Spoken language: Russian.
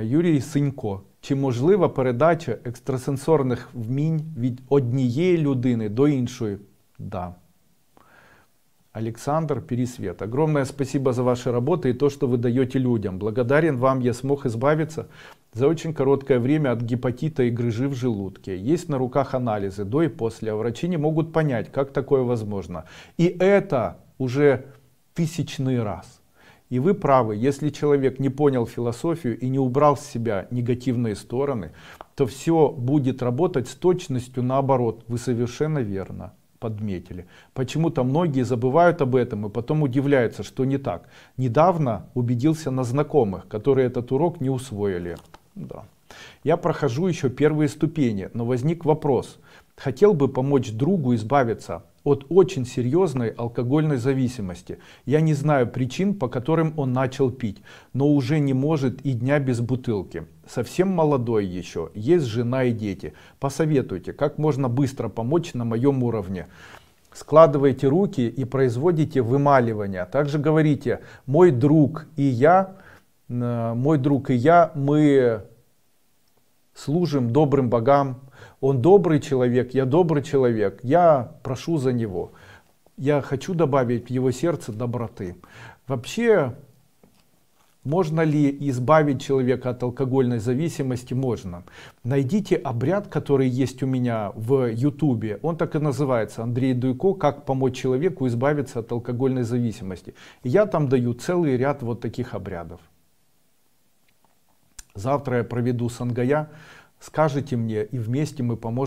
Юрій Синько. Чи можлива передача екстрасенсорних вмінь від однієї людини до іншої? Да. Александр Пересвет. Огромное спасибо за ваши работы и то, что вы даете людям. Благодарен вам, я смог избавиться за очень короткое время от гепатита и грыжи в желудке. Есть на руках анализы до и после, а врачи не могут понять, как такое возможно. И это уже тысячный раз. И вы правы, если человек не понял философию и не убрал с себя негативные стороны, то все будет работать с точностью наоборот. Вы совершенно верно подметили. Почему-то многие забывают об этом и потом удивляются, что не так. Недавно убедился на знакомых, которые этот урок не усвоили. Да. Я прохожу еще первые ступени, но возник вопрос. Хотел бы помочь другу избавиться от очень серьезной алкогольной зависимости. Я не знаю причин, по которым он начал пить, но уже не может и дня без бутылки. Совсем молодой еще, есть жена и дети. Посоветуйте, как можно быстро помочь на моем уровне. Складывайте руки и производите вымаливание. Также говорите, мой друг и я, э, мой друг и я, мы служим добрым богам, он добрый человек, я добрый человек, я прошу за него. Я хочу добавить в его сердце доброты. Вообще, можно ли избавить человека от алкогольной зависимости? Можно. Найдите обряд, который есть у меня в Ютубе. Он так и называется. Андрей Дуйко. Как помочь человеку избавиться от алкогольной зависимости. я там даю целый ряд вот таких обрядов. Завтра я проведу сангая скажите мне, и вместе мы поможем